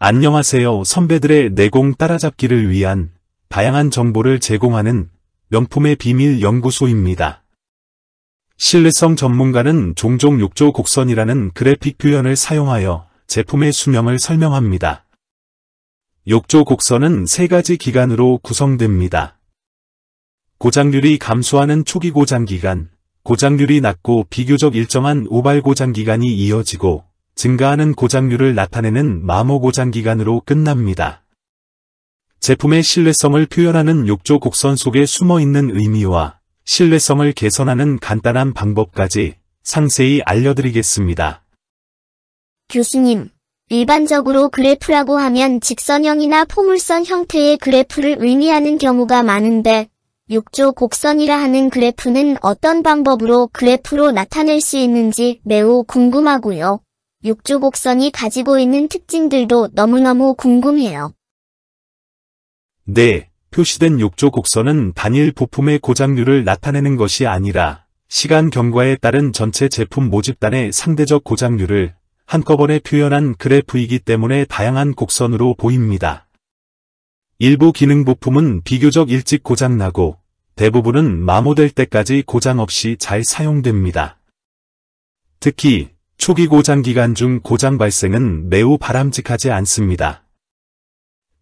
안녕하세요 선배들의 내공 따라잡기를 위한 다양한 정보를 제공하는 명품의 비밀 연구소입니다. 신뢰성 전문가는 종종 욕조 곡선이라는 그래픽 표현을 사용하여 제품의 수명을 설명합니다. 욕조 곡선은 세 가지 기간으로 구성됩니다. 고장률이 감소하는 초기 고장기간, 고장률이 낮고 비교적 일정한 우발 고장기간이 이어지고 증가하는 고장률을 나타내는 마모 고장 기간으로 끝납니다. 제품의 신뢰성을 표현하는 욕조 곡선 속에 숨어있는 의미와 신뢰성을 개선하는 간단한 방법까지 상세히 알려드리겠습니다. 교수님, 일반적으로 그래프라고 하면 직선형이나 포물선 형태의 그래프를 의미하는 경우가 많은데, 욕조 곡선이라 하는 그래프는 어떤 방법으로 그래프로 나타낼 수 있는지 매우 궁금하고요. 육조 곡선이 가지고 있는 특징들도 너무너무 궁금해요. 네, 표시된 욕조 곡선은 단일 부품의 고장률을 나타내는 것이 아니라 시간 경과에 따른 전체 제품 모집단의 상대적 고장률을 한꺼번에 표현한 그래프이기 때문에 다양한 곡선으로 보입니다. 일부 기능 부품은 비교적 일찍 고장나고 대부분은 마모될 때까지 고장 없이 잘 사용됩니다. 특히 초기 고장 기간 중 고장 발생은 매우 바람직하지 않습니다.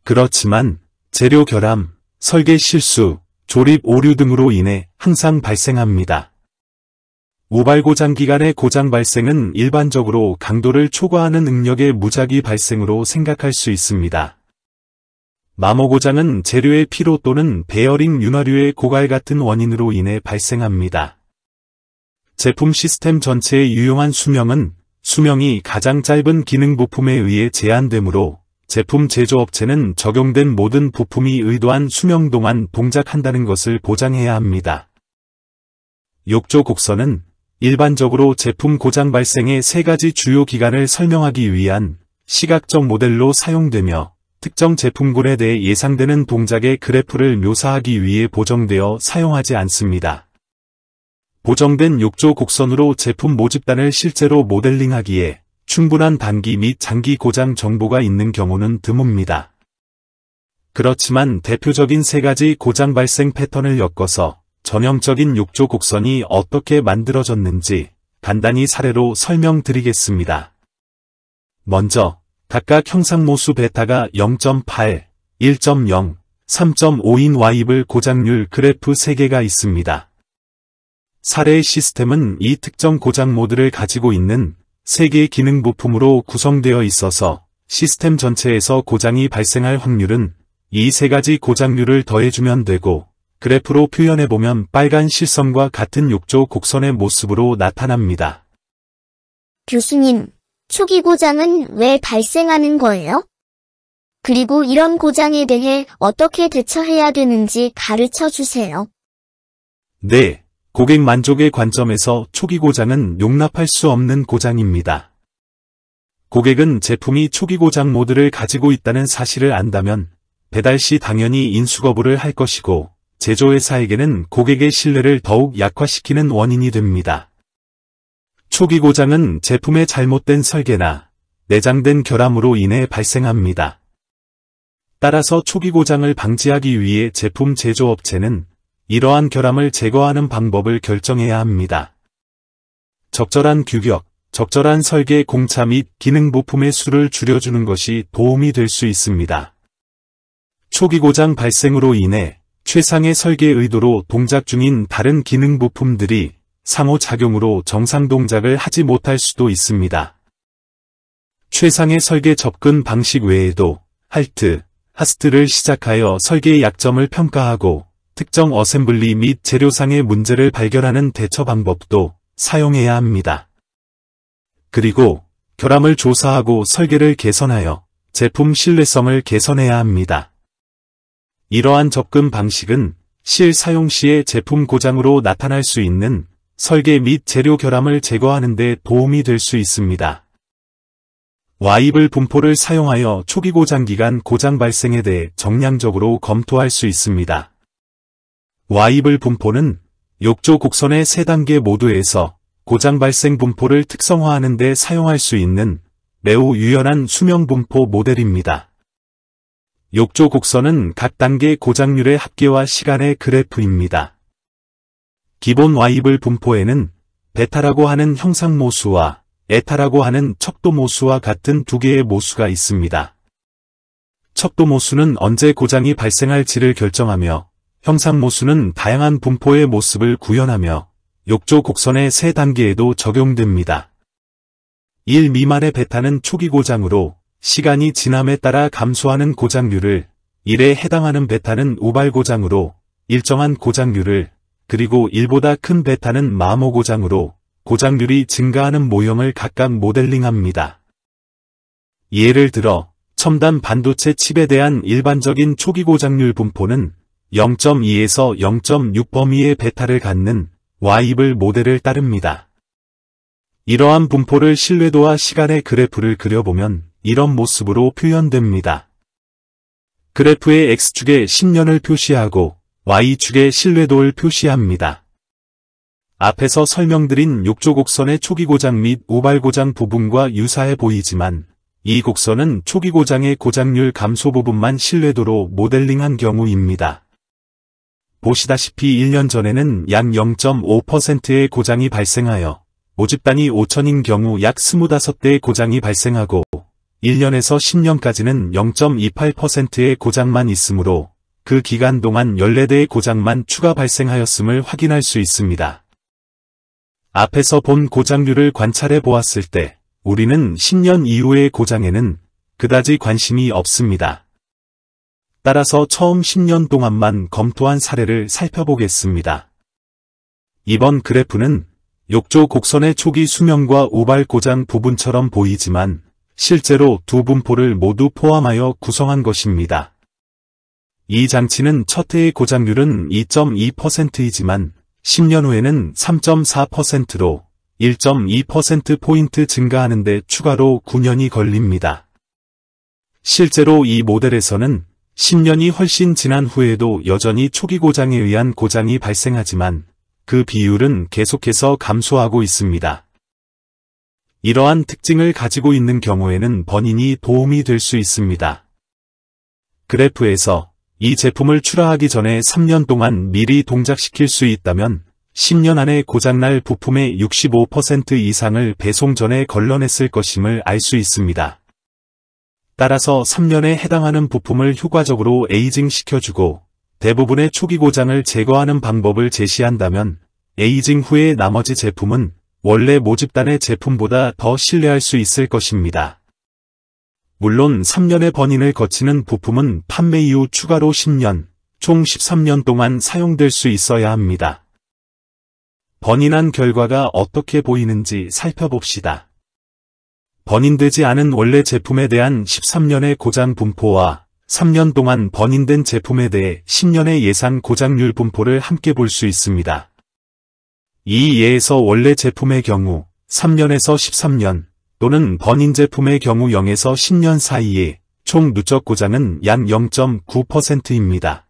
그렇지만 재료 결함, 설계 실수, 조립 오류 등으로 인해 항상 발생합니다. 우발 고장 기간의 고장 발생은 일반적으로 강도를 초과하는 능력의 무작위 발생으로 생각할 수 있습니다. 마모 고장은 재료의 피로 또는 베어링 윤활유의 고갈 같은 원인으로 인해 발생합니다. 제품 시스템 전체에 유용한 수명은 수명이 가장 짧은 기능 부품에 의해 제한되므로 제품 제조업체는 적용된 모든 부품이 의도한 수명 동안 동작한다는 것을 보장해야 합니다. 욕조 곡선은 일반적으로 제품 고장 발생의 세 가지 주요 기간을 설명하기 위한 시각적 모델로 사용되며 특정 제품군에 대해 예상되는 동작의 그래프를 묘사하기 위해 보정되어 사용하지 않습니다. 고정된 6조 곡선으로 제품 모집단을 실제로 모델링하기에 충분한 단기 및 장기 고장 정보가 있는 경우는 드뭅니다. 그렇지만 대표적인 세 가지 고장 발생 패턴을 엮어서 전형적인 6조 곡선이 어떻게 만들어졌는지 간단히 사례로 설명드리겠습니다. 먼저 각각 형상모수 베타가 0.8, 1.0, 3.5인 와입을 고장률 그래프 3개가 있습니다. 사례의 시스템은 이 특정 고장 모드를 가지고 있는 3개의 기능 부품으로 구성되어 있어서 시스템 전체에서 고장이 발생할 확률은 이 세 가지 고장률을 더해주면 되고 그래프로 표현해보면 빨간 실선과 같은 욕조 곡선의 모습으로 나타납니다. 교수님, 초기 고장은 왜 발생하는 거예요? 그리고 이런 고장에 대해 어떻게 대처해야 되는지 가르쳐 주세요. 네. 고객 만족의 관점에서 초기 고장은 용납할 수 없는 고장입니다. 고객은 제품이 초기 고장 모드를 가지고 있다는 사실을 안다면 배달 시 당연히 인수 거부를 할 것이고 제조회사에게는 고객의 신뢰를 더욱 약화시키는 원인이 됩니다. 초기 고장은 제품의 잘못된 설계나 내장된 결함으로 인해 발생합니다. 따라서 초기 고장을 방지하기 위해 제품 제조업체는 이러한 결함을 제거하는 방법을 결정해야 합니다. 적절한 규격, 적절한 설계 공차 및 기능 부품의 수를 줄여주는 것이 도움이 될 수 있습니다. 초기 고장 발생으로 인해 최상의 설계 의도로 동작 중인 다른 기능 부품들이 상호작용으로 정상 동작을 하지 못할 수도 있습니다. 최상의 설계 접근 방식 외에도 할트, 하스트를 시작하여 설계의 약점을 평가하고 특정 어셈블리 및 재료상의 문제를 발견하는 대처 방법도 사용해야 합니다. 그리고 결함을 조사하고 설계를 개선하여 제품 신뢰성을 개선해야 합니다. 이러한 접근 방식은 실 사용 시에 제품 고장으로 나타날 수 있는 설계 및 재료 결함을 제거하는 데 도움이 될 수 있습니다. 와이블 분포를 사용하여 초기 고장 기간 고장 발생에 대해 정량적으로 검토할 수 있습니다. 와이블 분포는 욕조 곡선의 3단계 모두에서 고장 발생 분포를 특성화하는 데 사용할 수 있는 매우 유연한 수명 분포 모델입니다. 욕조 곡선은 각 단계 고장률의 합계와 시간의 그래프입니다. 기본 와이블 분포에는 베타라고 하는 형상모수와 에타라고 하는 척도모수와 같은 두 개의 모수가 있습니다. 척도모수는 언제 고장이 발생할지를 결정하며 형상모수는 다양한 분포의 모습을 구현하며 욕조 곡선의 세 단계에도 적용됩니다. 1 미만의 베타는 초기 고장으로 시간이 지남에 따라 감소하는 고장률을 1에 해당하는 베타는 우발 고장으로 일정한 고장률을 그리고 1보다 큰 베타는 마모 고장으로 고장률이 증가하는 모형을 각각 모델링합니다. 예를 들어 첨단 반도체 칩에 대한 일반적인 초기 고장률 분포는 0.2에서 0.6 범위의 베타를 갖는 Y입을 모델을 따릅니다. 이러한 분포를 신뢰도와 시간의 그래프를 그려보면 이런 모습으로 표현됩니다. 그래프의 X축에 10년을 표시하고 Y축에 신뢰도를 표시합니다. 앞에서 설명드린 욕조 곡선의 초기 고장 및 우발 고장 부분과 유사해 보이지만 이 곡선은 초기 고장의 고장률 감소 부분만 신뢰도로 모델링한 경우입니다. 보시다시피 1년 전에는 약 0.5%의 고장이 발생하여 모집단이 5천인 경우 약 25대의 고장이 발생하고 1년에서 10년까지는 0.28%의 고장만 있으므로 그 기간 동안 14대의 고장만 추가 발생하였음을 확인할 수 있습니다. 앞에서 본 고장률을 관찰해 보았을 때 우리는 10년 이후의 고장에는 그다지 관심이 없습니다. 따라서 처음 10년 동안만 검토한 사례를 살펴보겠습니다. 이번 그래프는 욕조 곡선의 초기 수명과우발 고장 부분처럼 보이지만 실제로 두 분포를 모두 포함하여 구성한 것입니다. 이 장치는 첫 해의 고장률은 2.2%이지만 10년 후에는 3.4%로 1.2%포인트 증가하는데 추가로 9년이 걸립니다. 실제로 이 모델에서는 10년이 훨씬 지난 후에도 여전히 초기 고장에 의한 고장이 발생하지만 그 비율은 계속해서 감소하고 있습니다. 이러한 특징을 가지고 있는 경우에는 번인이 도움이 될 수 있습니다. 그래프에서 이 제품을 출하하기 전에 3년 동안 미리 동작시킬 수 있다면 10년 안에 고장날 부품의 65% 이상을 배송 전에 걸러냈을 것임을 알 수 있습니다. 따라서 3년에 해당하는 부품을 효과적으로 에이징 시켜주고 대부분의 초기 고장을 제거하는 방법을 제시한다면 에이징 후에 나머지 제품은 원래 모집단의 제품보다 더 신뢰할 수 있을 것입니다. 물론 3년의 번인을 거치는 부품은 판매 이후 추가로 10년, 총 13년 동안 사용될 수 있어야 합니다. 번인한 결과가 어떻게 보이는지 살펴봅시다. 번인되지 않은 원래 제품에 대한 13년의 고장 분포와 3년 동안 번인된 제품에 대해 10년의 예상 고장률 분포를 함께 볼 수 있습니다. 이 예에서 원래 제품의 경우 3년에서 13년 또는 번인 제품의 경우 0에서 10년 사이에 총 누적 고장은 약 0.9%입니다.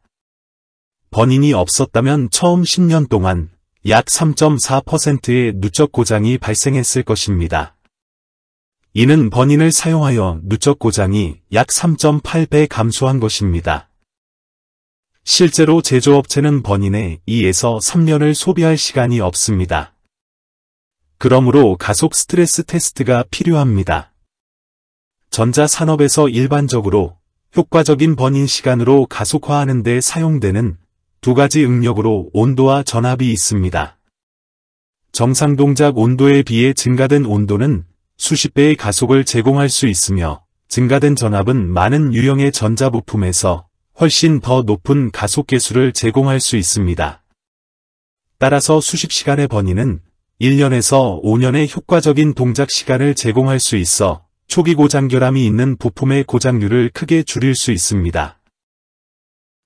번인이 없었다면 처음 10년 동안 약 3.4%의 누적 고장이 발생했을 것입니다. 이는 번인을 사용하여 누적 고장이 약 3.8배 감소한 것입니다. 실제로 제조업체는 번인에 2에서 3년을 소비할 시간이 없습니다. 그러므로 가속 스트레스 테스트가 필요합니다. 전자산업에서 일반적으로 효과적인 번인 시간으로 가속화하는 데 사용되는 두 가지 응력으로 온도와 전압이 있습니다. 정상 동작 온도에 비해 증가된 온도는 수십 배의 가속을 제공할 수 있으며 증가된 전압은 많은 유형의 전자부품에서 훨씬 더 높은 가속계수를 제공할 수 있습니다. 따라서 수십 시간의 번이는 1년에서 5년의 효과적인 동작 시간을 제공할 수 있어 초기 고장결함이 있는 부품의 고장률을 크게 줄일 수 있습니다.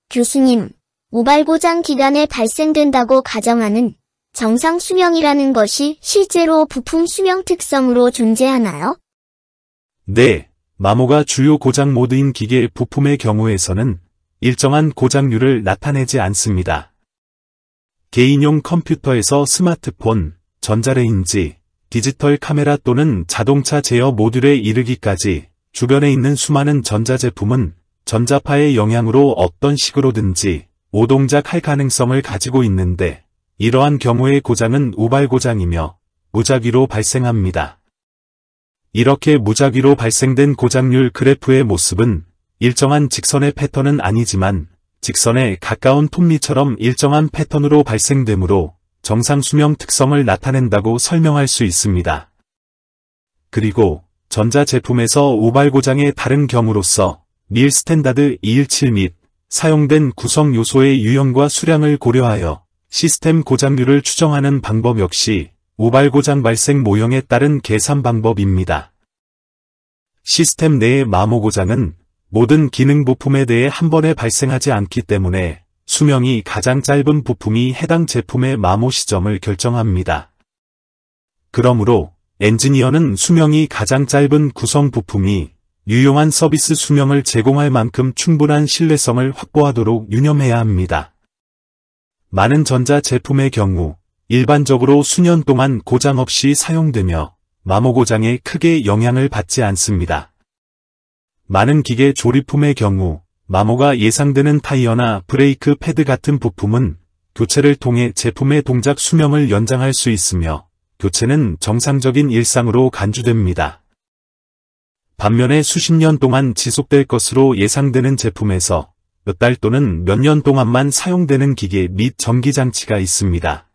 교수님, 모발 고장 기간에 발생된다고 가정하는 정상 수명이라는 것이 실제로 부품 수명 특성으로 존재하나요? 네, 마모가 주요 고장 모드인 기계 부품의 경우에서는 일정한 고장률을 나타내지 않습니다. 개인용 컴퓨터에서 스마트폰, 전자레인지, 디지털 카메라 또는 자동차 제어 모듈에 이르기까지 주변에 있는 수많은 전자제품은 전자파의 영향으로 어떤 식으로든지 오동작할 가능성을 가지고 있는데 이러한 경우의 고장은 우발고장이며 무작위로 발생합니다. 이렇게 무작위로 발생된 고장률 그래프의 모습은 일정한 직선의 패턴은 아니지만 직선에 가까운 톱니처럼 일정한 패턴으로 발생되므로 정상 수명 특성을 나타낸다고 설명할 수 있습니다. 그리고 전자제품에서 우발고장의 다른 경우로서 밀 스탠다드 217 및 사용된 구성 요소의 유형과 수량을 고려하여 시스템 고장률을 추정하는 방법 역시 우발고장 발생 모형에 따른 계산 방법입니다. 시스템 내의 마모고장은 모든 기능 부품에 대해 한 번에 발생하지 않기 때문에 수명이 가장 짧은 부품이 해당 제품의 마모 시점을 결정합니다. 그러므로 엔지니어는 수명이 가장 짧은 구성 부품이 유용한 서비스 수명을 제공할 만큼 충분한 신뢰성을 확보하도록 유념해야 합니다. 많은 전자제품의 경우 일반적으로 수년 동안 고장 없이 사용되며 마모고장에 크게 영향을 받지 않습니다. 많은 기계 조립품의 경우 마모가 예상되는 타이어나 브레이크 패드 같은 부품은 교체를 통해 제품의 동작 수명을 연장할 수 있으며 교체는 정상적인 일상으로 간주됩니다. 반면에 수십 년 동안 지속될 것으로 예상되는 제품에서 몇달 또는 몇 년 동안만 사용되는 기계 및 전기장치가 있습니다.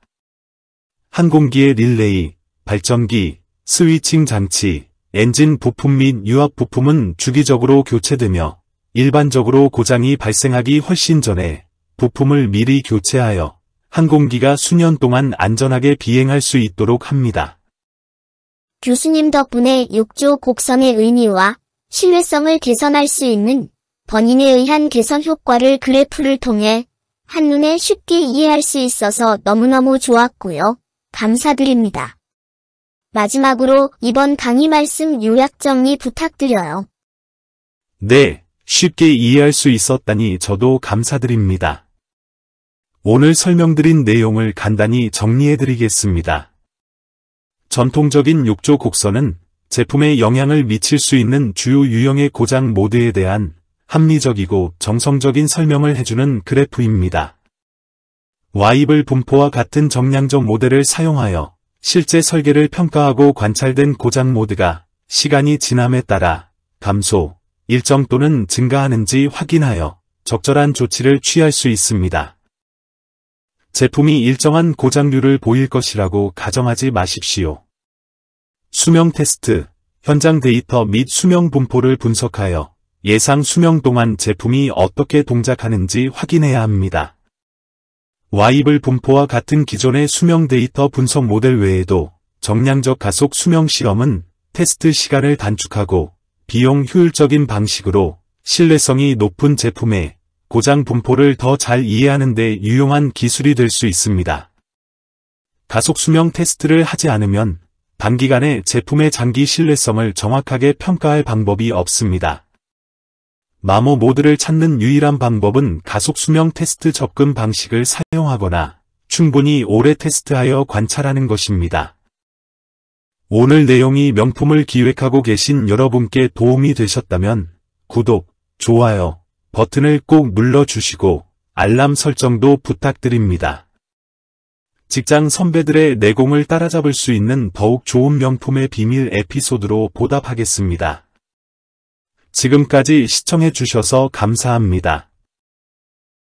항공기의 릴레이, 발전기, 스위칭 장치, 엔진 부품 및 유압 부품은 주기적으로 교체되며 일반적으로 고장이 발생하기 훨씬 전에 부품을 미리 교체하여 항공기가 수년 동안 안전하게 비행할 수 있도록 합니다. 교수님 덕분에 6조 곡선의 의미와 신뢰성을 개선할 수 있는 번인에 의한 개선 효과를 그래프를 통해 한눈에 쉽게 이해할 수 있어서 너무너무 좋았고요. 감사드립니다. 마지막으로 이번 강의 말씀 요약 정리 부탁드려요. 네, 쉽게 이해할 수 있었다니 저도 감사드립니다. 오늘 설명드린 내용을 간단히 정리해드리겠습니다. 전통적인 욕조 곡선은 제품에 영향을 미칠 수 있는 주요 유형의 고장 모드에 대한 합리적이고 정성적인 설명을 해주는 그래프입니다. 와이블 분포와 같은 정량적 모델을 사용하여 실제 설계를 평가하고 관찰된 고장 모드가 시간이 지남에 따라 감소, 일정 또는 증가하는지 확인하여 적절한 조치를 취할 수 있습니다. 제품이 일정한 고장률을 보일 것이라고 가정하지 마십시오. 수명 테스트, 현장 데이터 및 수명 분포를 분석하여 예상 수명 동안 제품이 어떻게 동작하는지 확인해야 합니다. 와이블 분포와 같은 기존의 수명 데이터 분석 모델 외에도 정량적 가속 수명 실험은 테스트 시간을 단축하고 비용 효율적인 방식으로 신뢰성이 높은 제품의 고장 분포를 더 잘 이해하는 데 유용한 기술이 될 수 있습니다. 가속 수명 테스트를 하지 않으면 단기간에 제품의 장기 신뢰성을 정확하게 평가할 방법이 없습니다. 마모 모드를 찾는 유일한 방법은 가속 수명 테스트 접근 방식을 사용하거나 충분히 오래 테스트하여 관찰하는 것입니다. 오늘 내용이 명품을 기획하고 계신 여러분께 도움이 되셨다면 구독, 좋아요 버튼을 꼭 눌러주시고 알람 설정도 부탁드립니다. 직장 선배들의 내공을 따라잡을 수 있는 더욱 좋은 명품의 비밀 에피소드로 보답하겠습니다. 지금까지 시청해주셔서 감사합니다.